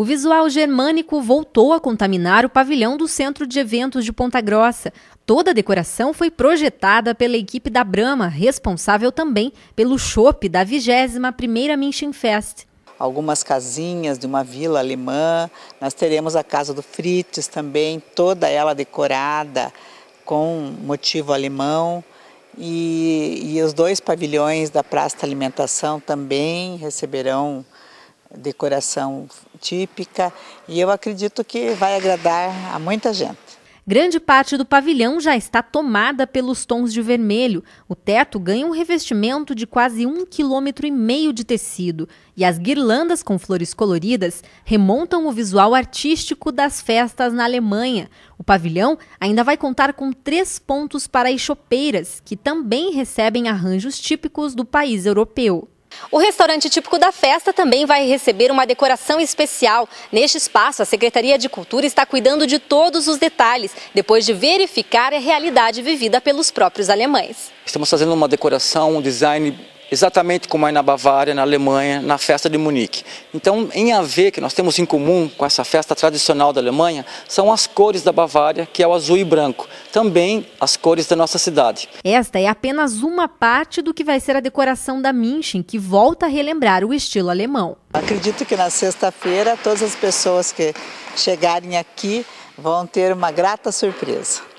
O visual germânico voltou a contaminar o pavilhão do Centro de Eventos de Ponta Grossa. Toda a decoração foi projetada pela equipe da Brama, responsável também pelo chopp da 21ª Münchenfest. Algumas casinhas de uma vila alemã, nós teremos a casa do Fritz também, toda ela decorada com motivo alemão. E, e os dois pavilhões da Praça da Alimentação também receberão decoração típica e eu acredito que vai agradar a muita gente. Grande parte do pavilhão já está tomada pelos tons de vermelho. O teto ganha um revestimento de quase um quilômetro e meio de tecido e as guirlandas com flores coloridas remontam o visual artístico das festas na Alemanha. O pavilhão ainda vai contar com três pontos para as chopeiras, que também recebem arranjos típicos do país europeu. O restaurante típico da festa também vai receber uma decoração especial. Neste espaço, a Secretaria de Cultura está cuidando de todos os detalhes, depois de verificar a realidade vivida pelos próprios alemães. Estamos fazendo uma decoração, um design exatamente como é na Bavária, na Alemanha, na festa de Munique. Então, em a ver que nós temos em comum com essa festa tradicional da Alemanha, são as cores da Bavária, que é o azul e branco, também as cores da nossa cidade. Esta é apenas uma parte do que vai ser a decoração da München, que volta a relembrar o estilo alemão. Acredito que na sexta-feira todas as pessoas que chegarem aqui vão ter uma grata surpresa.